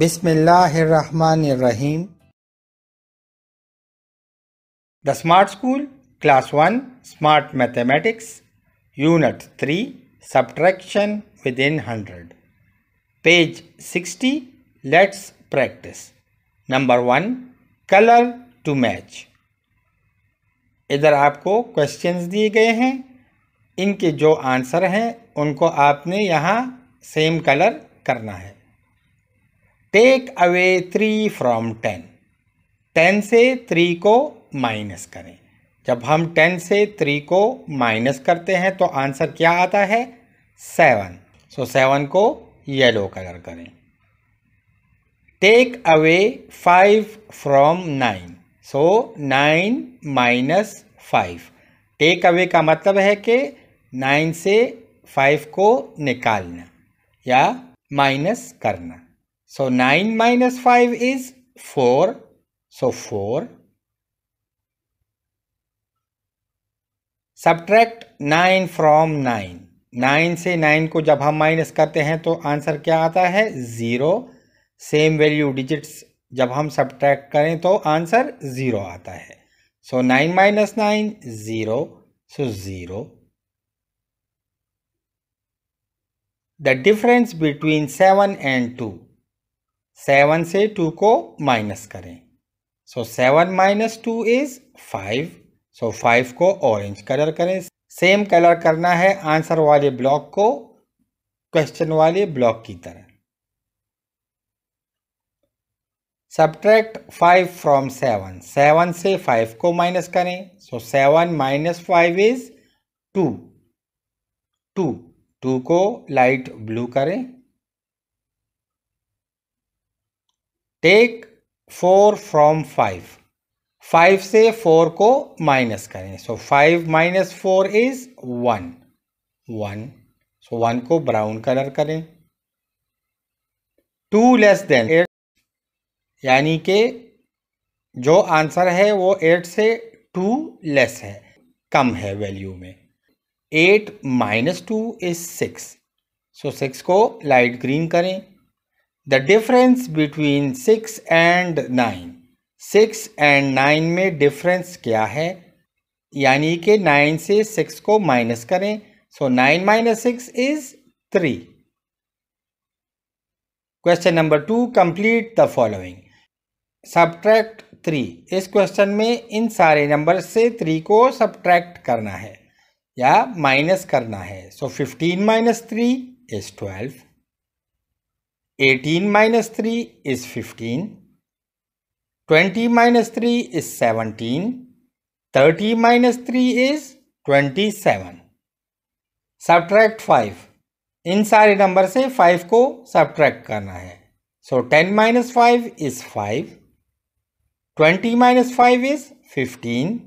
बिस्मिल्लाहिर्रहमानिर्रहीम the smart school class one smart mathematics unit three subtraction within hundred page sixty let's practice number one colour to match इधर आपको questions दिए गए हैं इनके जो आंसर हैं उनको आपने यहाँ सेम कलर करना है take away three from ten ten से थ्री को माइनस करें जब हम टेन से थ्री को माइनस करते हैं तो आंसर क्या आता है सेवन सो सेवन को येलो कलर करें take away five from nine so nine minus five take away का मतलब है कि नाइन से फाइव को निकालना या माइनस करना So 9 minus 5 is 4. So 4. Subtract nine from nine nine से नाइन को जब हम माइनस करते हैं तो आंसर क्या आता है ज़ीरो सेम वैल्यू डिजिट्स जब हम सब्ट्रैक्ट करें तो आंसर ज़ीरो आता है so nine minus nine zero so zero the difference between seven and two seven से टू को माइनस करें so seven minus two is five so five को ऑरेंज कलर करें सेम कलर करना है आंसर वाले ब्लॉक को क्वेश्चन वाले ब्लॉक की तरह subtract five from seven seven से फाइव को माइनस करें so seven minus five is two two two को लाइट ब्लू करें take four from five five से फोर को माइनस करें so five minus four is one one so one को brown colour करें टू लेस देन एट यानी कि जो आंसर है वो एट से टू लेस है कम है वैल्यू में eight minus two is six so six को लाइट ग्रीन करें the difference between six and nine six and nine में डिफरेंस क्या है यानी कि नाइन से सिक्स को माइनस करें so nine minus six is three question number two complete the following subtract three इस क्वेश्चन में इन सारे नंबर से थ्री को सब्ट्रैक्ट करना है या माइनस करना है so fifteen minus three is twelve 18 minus 3 is 15, 20 minus 3 is 17, 30 minus 3 is 27. Subtract 5. इन सारे नंबर से 5 को सबट्रैक्ट करना है so, 10 minus 5 is 5 20 minus 5 is 15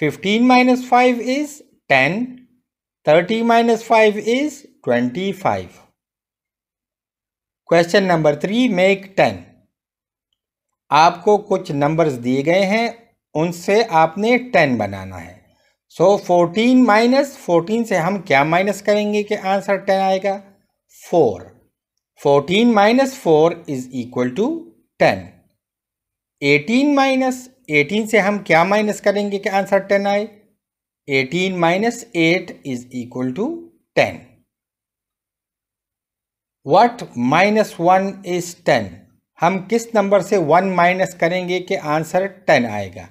15 minus 5 is 10 30 minus 5 is 25 question number three make ten आपको कुछ नंबर्स दिए गए हैं उनसे आपने टेन बनाना है सो फोर्टीन माइनस फोर्टीन से हम क्या माइनस करेंगे कि आंसर टेन आएगा four fourteen minus four is equal to ten eighteen minus eighteen से हम क्या माइनस करेंगे कि आंसर टेन आए eighteen minus eight is equal to ten what minus one is ten हम किस नंबर से वन माइनस करेंगे कि आंसर टेन आएगा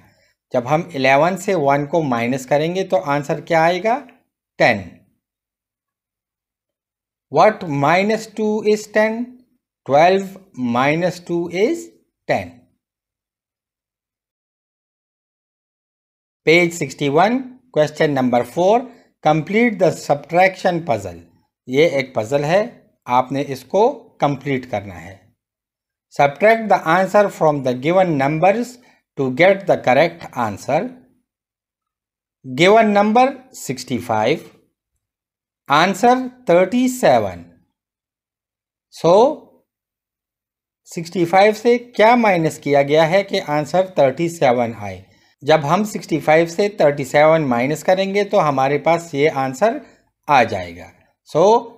जब हम इलेवन से वन को माइनस करेंगे तो आंसर क्या आएगा ten what minus two is ten twelve minus two is ten page sixty one question number four complete the subtraction puzzle ये एक पजल है आपने इसको कंप्लीट करना है subtract the answer from the given numbers to get the correct answer given number 65 answer 37 so so, 65 से क्या माइनस किया गया है कि आंसर 37 आए जब हम 65 से 37 माइनस करेंगे तो हमारे पास ये आंसर आ जाएगा सो so,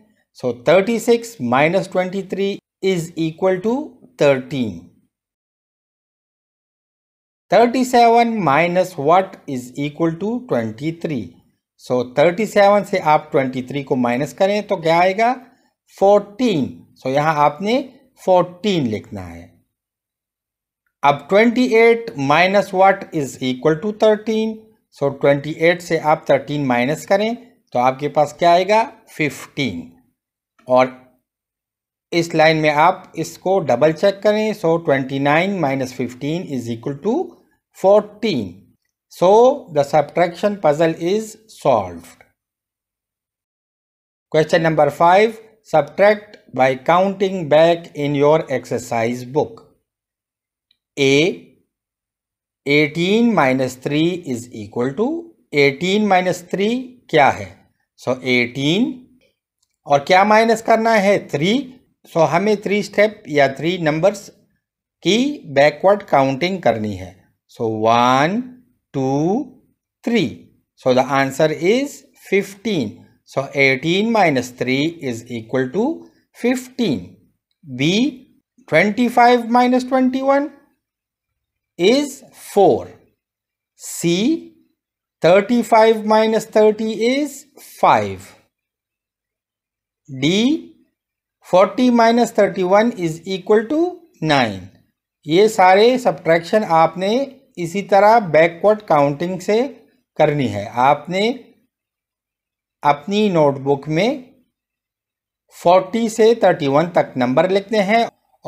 So 36 minus 23 is equal to 13. 37 minus what is equal to 23. so, 37 से आप 23 को माइनस करें तो क्या आएगा 14. so, यहाँ आपने 14 लिखना है अब 28 minus what is equal to 13. so, 28 से आप 13 माइनस करें तो आपके पास क्या आएगा 15. और इस लाइन में आप इसको डबल चेक करें so twenty nine minus fifteen is equal to fourteen so the subtraction puzzle is solve question number five subtract by counting back in your exercise book A eighteen minus three is equal to eighteen minus three क्या है so eighteen और क्या minus करना है three so so, हमें three step या three numbers की backward counting करनी है so one two three so the answer is fifteen so eighteen minus three is equal to fifteen B twenty five minus twenty one is four C thirty five minus thirty is five D forty minus thirty one is equal to nine ये सारे subtraction आपने इसी तरह backward counting से करनी है आपने अपनी नोटबुक में फोर्टी से थर्टी वन तक नंबर लिखने हैं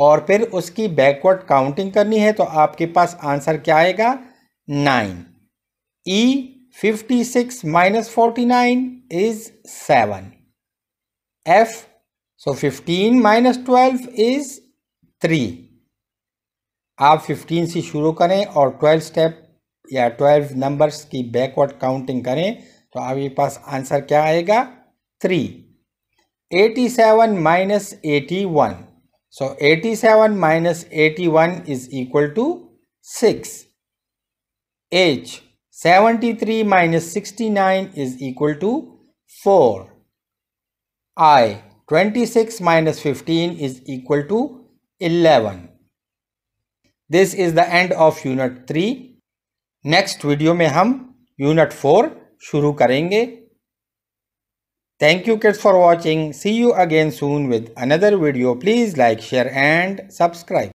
और फिर उसकी बैकवर्ड काउंटिंग करनी है तो आपके पास आंसर क्या आएगा nine E fifty six minus forty nine is seven f. So 15 minus twelve is three आप 15 से शुरू करें और 12 स्टेप या 12 नंबर्स की बैकवर्ड काउंटिंग करें तो आपके पास आंसर क्या आएगा three 87 seven minus eighty one so eighty seven minus eighty one is equal to six H seventy three minus sixty nine is equal to four i 26 minus 15 is equal to 11 this is the end of unit 3 Next video में हम unit 4 शुरू करेंगे Thank you kids for watching. See you again soon with another video. Please like, share and subscribe.